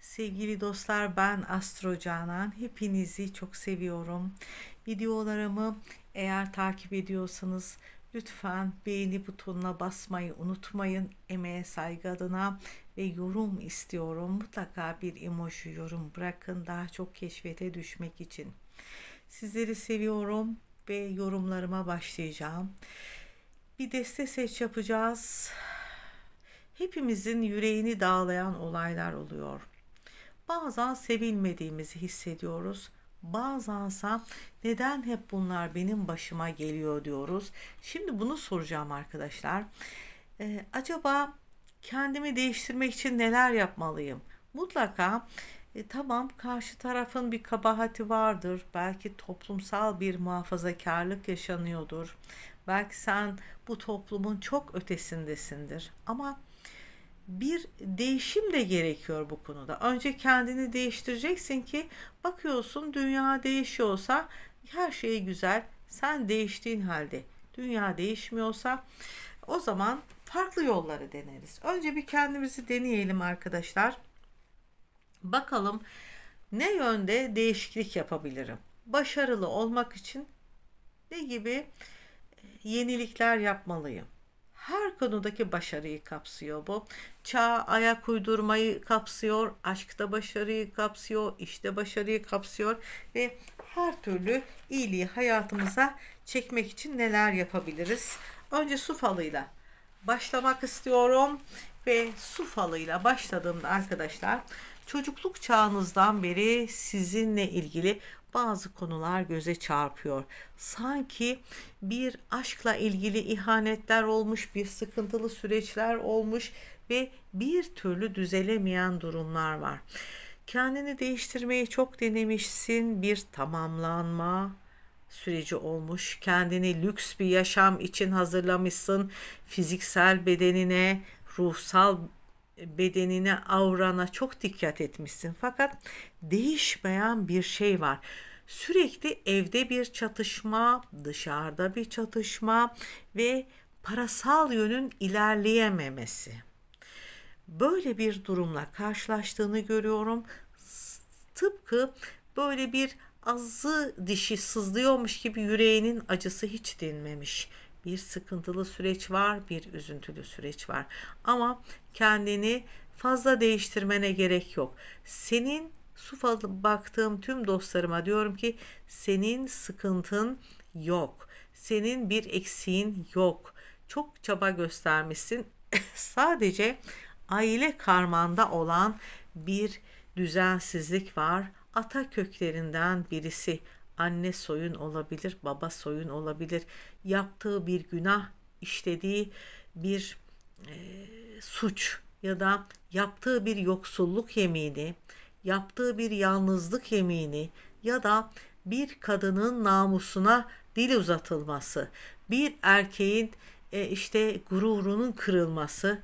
Sevgili dostlar ben Astro Canan. Hepinizi çok seviyorum. Videolarımı eğer takip ediyorsanız lütfen beğeni butonuna basmayı unutmayın. Emeğe saygı adına ve yorum istiyorum. Mutlaka bir emoji yorum bırakın daha çok keşfete düşmek için. Sizleri seviyorum ve yorumlarıma başlayacağım. Bir deste seç yapacağız. Hepimizin yüreğini dağlayan olaylar oluyor Bazen sevilmediğimizi hissediyoruz. Bazen Bazensa neden hep bunlar benim başıma geliyor diyoruz. Şimdi bunu soracağım arkadaşlar. Ee, acaba kendimi değiştirmek için neler yapmalıyım? Mutlaka e, tamam karşı tarafın bir kabahati vardır. Belki toplumsal bir muhafazakarlık yaşanıyordur. Belki sen bu toplumun çok ötesindesindir. Ama bir değişim de gerekiyor bu konuda. Önce kendini değiştireceksin ki bakıyorsun dünya değişiyorsa her şey güzel. Sen değiştiğin halde dünya değişmiyorsa o zaman farklı yolları deneriz. Önce bir kendimizi deneyelim arkadaşlar. Bakalım ne yönde değişiklik yapabilirim? Başarılı olmak için ne gibi yenilikler yapmalıyım? her konudaki başarıyı kapsıyor bu. Çağ ayak uydurmayı kapsıyor, aşkta başarıyı kapsıyor, işte başarıyı kapsıyor ve her türlü iyiliği hayatımıza çekmek için neler yapabiliriz? Önce su falıyla başlamak istiyorum ve su falıyla başladığımda arkadaşlar çocukluk çağınızdan beri sizinle ilgili bazı konular göze çarpıyor. Sanki bir aşkla ilgili ihanetler olmuş, bir sıkıntılı süreçler olmuş ve bir türlü düzelemeyen durumlar var. Kendini değiştirmeyi çok denemişsin. Bir tamamlanma, süreci olmuş. Kendini lüks bir yaşam için hazırlamışsın. Fiziksel bedenine, ruhsal bedenine, aurana çok dikkat etmişsin. Fakat değişmeyen bir şey var. Sürekli evde bir çatışma, dışarıda bir çatışma ve parasal yönün ilerleyememesi. Böyle bir durumla karşılaştığını görüyorum. Tıpkı böyle bir azı dişi sızlıyormuş gibi yüreğinin acısı hiç dinmemiş bir sıkıntılı süreç var, bir üzüntülü süreç var. Ama kendini fazla değiştirmene gerek yok. Senin sufa baktığım tüm dostlarıma diyorum ki senin sıkıntın yok. Senin bir eksiğin yok. Çok çaba göstermişsin. Sadece aile karmanda olan bir düzensizlik var. Ata köklerinden birisi anne soyun olabilir, baba soyun olabilir. Yaptığı bir günah, işlediği bir e, suç ya da yaptığı bir yoksulluk yemini, yaptığı bir yalnızlık yemini ya da bir kadının namusuna dil uzatılması, bir erkeğin e, işte gururunun kırılması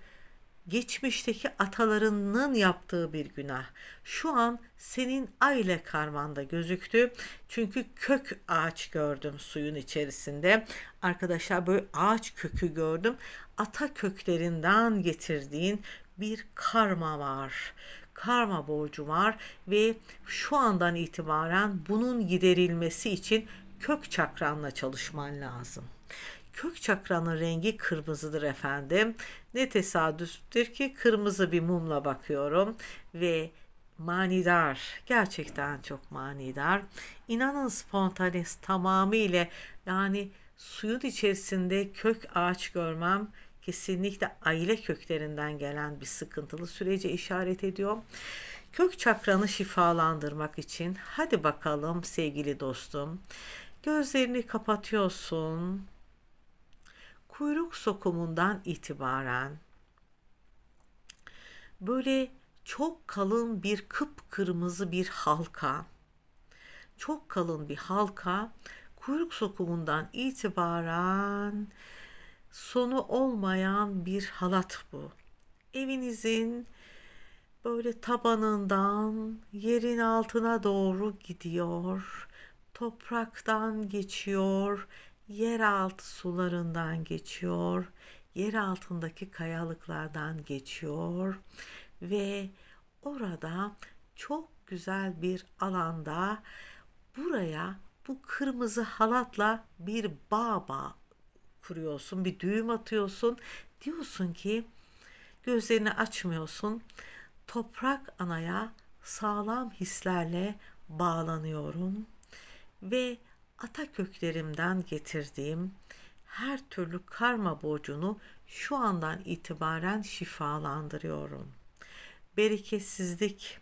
geçmişteki atalarının yaptığı bir günah. Şu an senin aile karmanda gözüktü. Çünkü kök ağaç gördüm suyun içerisinde. Arkadaşlar böyle ağaç kökü gördüm. Ata köklerinden getirdiğin bir karma var karma borcu var ve şu andan itibaren bunun giderilmesi için kök çakranla çalışman lazım. Kök çakranın rengi kırmızıdır efendim ne tesadüftür ki kırmızı bir mumla bakıyorum ve manidar, gerçekten çok manidar. İnanın spontanes tamamıyla yani suyun içerisinde kök ağaç görmem kesinlikle aile köklerinden gelen bir sıkıntılı sürece işaret ediyor. Kök çakranı şifalandırmak için hadi bakalım sevgili dostum. Gözlerini kapatıyorsun kuyruk sokumundan itibaren böyle çok kalın bir kıpkırmızı bir halka, çok kalın bir halka kuyruk sokumundan itibaren sonu olmayan bir halat bu. Evinizin böyle tabanından yerin altına doğru gidiyor. Topraktan geçiyor, yeraltı sularından geçiyor. Yer altındaki kayalıklardan geçiyor ve orada çok güzel bir alanda buraya bu kırmızı halatla bir bağ bağ kuruyorsun, bir düğüm atıyorsun. Diyorsun ki gözlerini açmıyorsun. Toprak anaya sağlam hislerle bağlanıyorum ve ata köklerimden getirdiğim her türlü karma borcunu şu andan itibaren şifalandırıyorum. Bereketsizlik,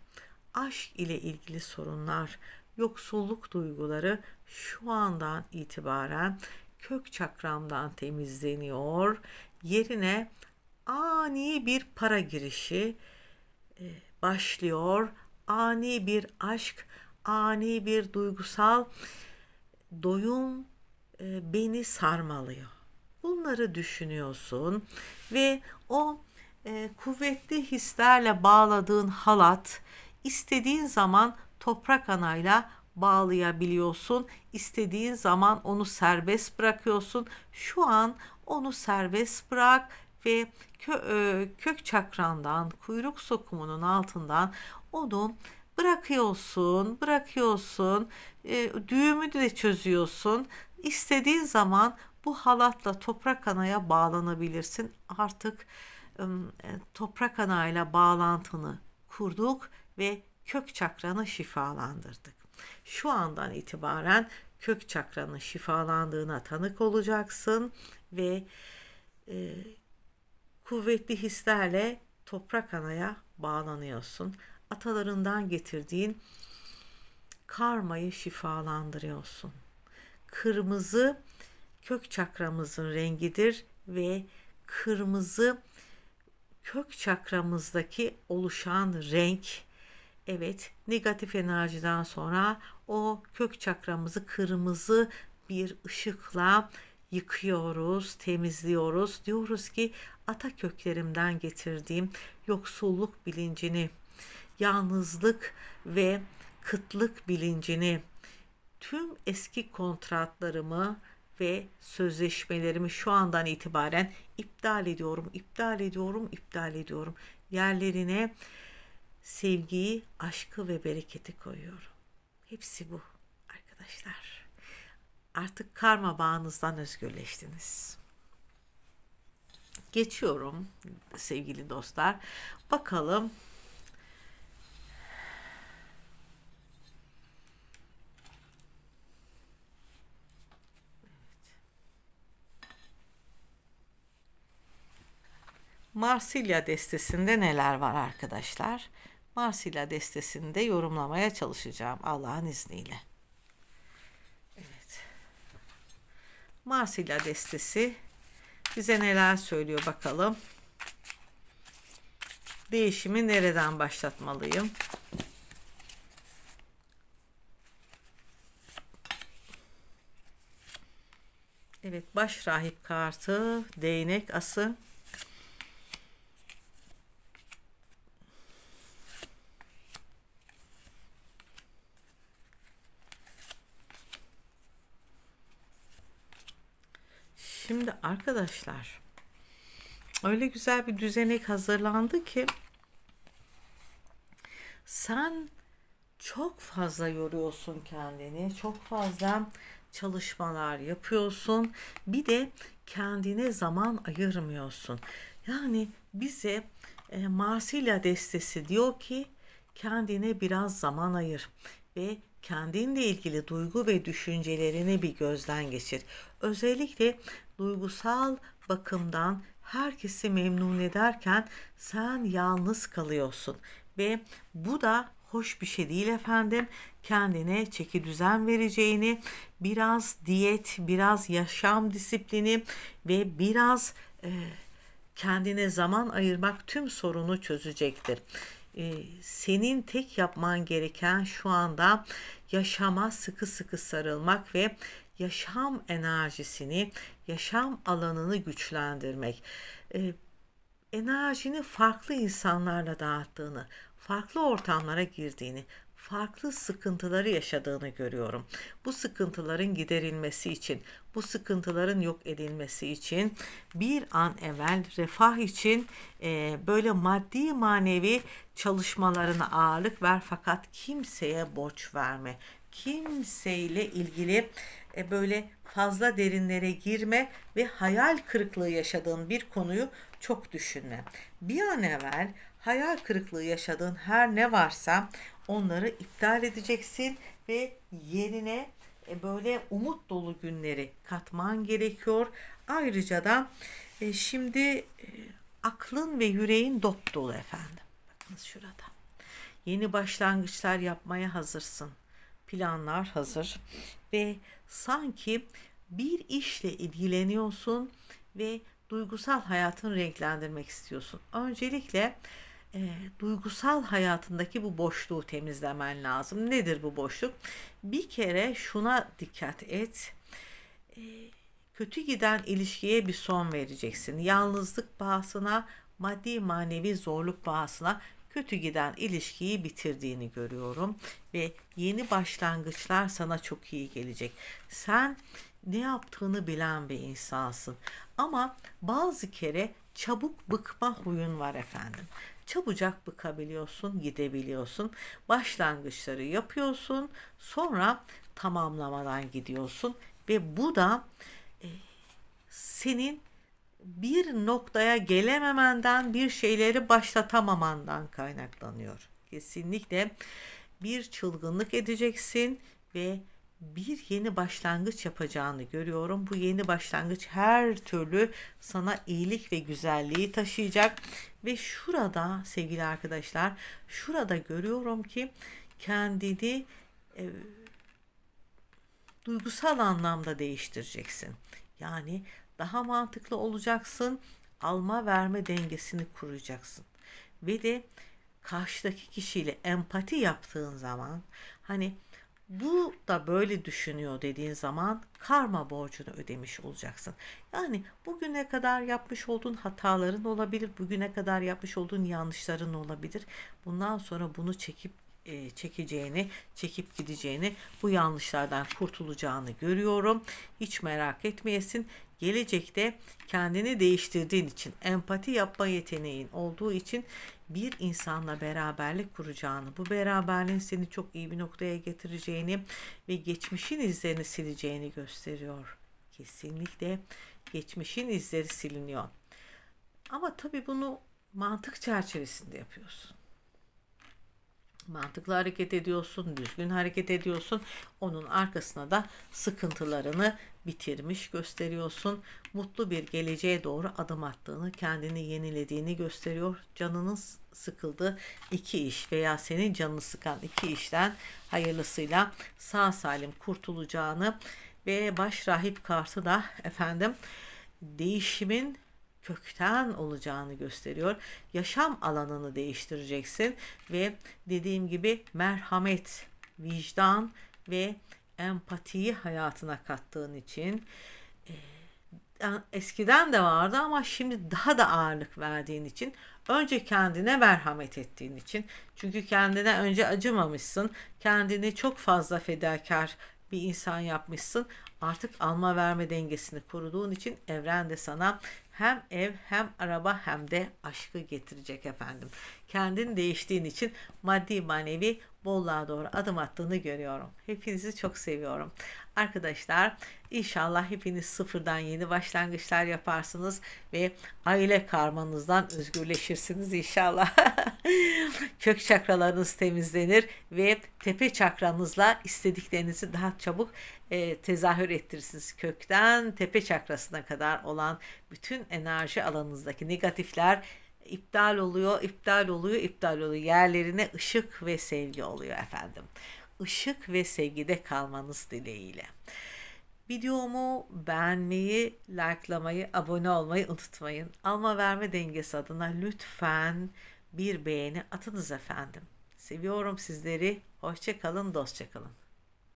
aşk ile ilgili sorunlar, yoksulluk duyguları şu andan itibaren kök çakramdan temizleniyor. Yerine ani bir para girişi e, başlıyor. Ani bir aşk, ani bir duygusal doyum e, beni sarmalıyor. Bunları düşünüyorsun ve o e, kuvvetli hislerle bağladığın halat istediğin zaman toprak anayla bağlayabiliyorsun. İstediğin zaman onu serbest bırakıyorsun. Şu an onu serbest bırak ve kö, e, kök çakrandan, kuyruk sokumunun altından onu bırakıyorsun, bırakıyorsun e, düğümü de çözüyorsun. İstediğin zaman bu halatla toprak anaya bağlanabilirsin. Artık e, toprak anayla bağlantını kurduk ve kök çakranı şifalandırdık. Şu andan itibaren kök çakranın şifalandığına tanık olacaksın ve e, kuvvetli hislerle toprak anaya bağlanıyorsun. Atalarından getirdiğin karmayı şifalandırıyorsun. Kırmızı kök çakramızın rengidir ve kırmızı kök çakramızdaki oluşan renk evet negatif enerjiden sonra o kök çakramızı kırmızı bir ışıkla yıkıyoruz, temizliyoruz. Diyoruz ki ata köklerimden getirdiğim yoksulluk bilincini, yalnızlık ve kıtlık bilincini, tüm eski kontratlarımı ve sözleşmelerimi şu andan itibaren iptal ediyorum, iptal ediyorum, iptal ediyorum. Yerlerine sevgiyi, aşkı ve bereketi koyuyorum. Hepsi bu arkadaşlar. Artık karma bağınızdan özgürleştiniz. Geçiyorum sevgili dostlar. Bakalım Marsilya destesinde neler var arkadaşlar? Marsilya destesinde yorumlamaya çalışacağım Allah'ın izniyle. Evet. Marsilya destesi bize neler söylüyor bakalım. Değişimi nereden başlatmalıyım? Evet, baş rahip kartı, değnek ası. arkadaşlar öyle güzel bir düzenek hazırlandı ki sen çok fazla yoruyorsun kendini. Çok fazla çalışmalar yapıyorsun. Bir de kendine zaman ayırmıyorsun. Yani bize e, Marsilya destesi diyor ki kendine biraz zaman ayır ve kendinle ilgili duygu ve düşüncelerini bir gözden geçir. Özellikle duygusal bakımdan herkesi memnun ederken sen yalnız kalıyorsun ve bu da hoş bir şey değil efendim. Kendine çeki düzen vereceğini, biraz diyet, biraz yaşam disiplini ve biraz e, kendine zaman ayırmak tüm sorunu çözecektir e, senin tek yapman gereken şu anda yaşama sıkı sıkı sarılmak ve yaşam enerjisini, yaşam alanını güçlendirmek. E, enerjini farklı insanlarla dağıttığını, farklı ortamlara girdiğini, farklı sıkıntıları yaşadığını görüyorum. Bu sıkıntıların giderilmesi için, bu sıkıntıların yok edilmesi için bir an evvel refah için e, böyle maddi manevi çalışmalarına ağırlık ver fakat kimseye borç verme. Kimseyle ilgili e, böyle fazla derinlere girme ve hayal kırıklığı yaşadığın bir konuyu çok düşünme. Bir an evvel hayal kırıklığı yaşadığın her ne varsa onları iptal edeceksin ve yerine e, böyle umut dolu günleri katman gerekiyor. Ayrıca da e, şimdi e, aklın ve yüreğin dop dolu efendim. Bakınız şurada. Yeni başlangıçlar yapmaya hazırsın. Planlar hazır ve sanki bir işle ilgileniyorsun ve duygusal hayatını renklendirmek istiyorsun. Öncelikle e, duygusal hayatındaki bu boşluğu temizlemen lazım. Nedir bu boşluk? Bir kere şuna dikkat et. E, kötü giden ilişkiye bir son vereceksin. Yalnızlık bahasına, maddi manevi zorluk bahasına kötü giden ilişkiyi bitirdiğini görüyorum ve yeni başlangıçlar sana çok iyi gelecek. Sen ne yaptığını bilen bir insansın. Ama bazı kere çabuk bıkma huyun var efendim çabucak bıkabiliyorsun, gidebiliyorsun. Başlangıçları yapıyorsun, sonra tamamlamadan gidiyorsun ve bu da e, senin bir noktaya gelememenden, bir şeyleri başlatamamandan kaynaklanıyor. Kesinlikle bir çılgınlık edeceksin ve bir yeni başlangıç yapacağını görüyorum. Bu yeni başlangıç her türlü sana iyilik ve güzelliği taşıyacak. Ve şurada sevgili arkadaşlar, şurada görüyorum ki kendini e, duygusal anlamda değiştireceksin. Yani daha mantıklı olacaksın, alma verme dengesini kuracaksın. Ve de karşıdaki kişiyle empati yaptığın zaman hani bu da böyle düşünüyor dediğin zaman karma borcunu ödemiş olacaksın. Yani bugüne kadar yapmış olduğun hataların olabilir, bugüne kadar yapmış olduğun yanlışların olabilir. Bundan sonra bunu çekip e, çekeceğini, çekip gideceğini, bu yanlışlardan kurtulacağını görüyorum. Hiç merak etmeyesin gelecekte kendini değiştirdiğin için, empati yapma yeteneğin olduğu için bir insanla beraberlik kuracağını, bu beraberliğin seni çok iyi bir noktaya getireceğini ve geçmişin izlerini sileceğini gösteriyor. Kesinlikle geçmişin izleri siliniyor. Ama tabii bunu mantık çerçevesinde yapıyorsun mantıklı hareket ediyorsun, düzgün hareket ediyorsun. Onun arkasına da sıkıntılarını bitirmiş gösteriyorsun. Mutlu bir geleceğe doğru adım attığını, kendini yenilediğini gösteriyor. Canının sıkıldı iki iş veya senin canını sıkan iki işten hayırlısıyla sağ salim kurtulacağını ve baş rahip kartı da efendim değişimin kökten olacağını gösteriyor. Yaşam alanını değiştireceksin ve dediğim gibi merhamet, vicdan ve empatiyi hayatına kattığın için e, eskiden de vardı ama şimdi daha da ağırlık verdiğin için önce kendine merhamet ettiğin için çünkü kendine önce acımamışsın kendini çok fazla fedakar bir insan yapmışsın artık alma verme dengesini koruduğun için evren de sana hem ev hem araba hem de aşkı getirecek efendim. Kendin değiştiğin için maddi manevi bolluğa doğru adım attığını görüyorum. Hepinizi çok seviyorum. Arkadaşlar inşallah hepiniz sıfırdan yeni başlangıçlar yaparsınız ve aile karmanızdan özgürleşirsiniz inşallah. Kök çakralarınız temizlenir ve tepe çakranızla istediklerinizi daha çabuk e, tezahür ettirirsiniz. Kökten tepe çakrasına kadar olan bütün enerji alanınızdaki negatifler iptal oluyor, iptal oluyor, iptal oluyor. Yerlerine ışık ve sevgi oluyor efendim. Işık ve sevgide kalmanız dileğiyle. Videomu beğenmeyi, likelamayı, abone olmayı unutmayın. Alma verme dengesi adına lütfen bir beğeni atınız efendim. Seviyorum sizleri. Hoşçakalın, dostçakalın.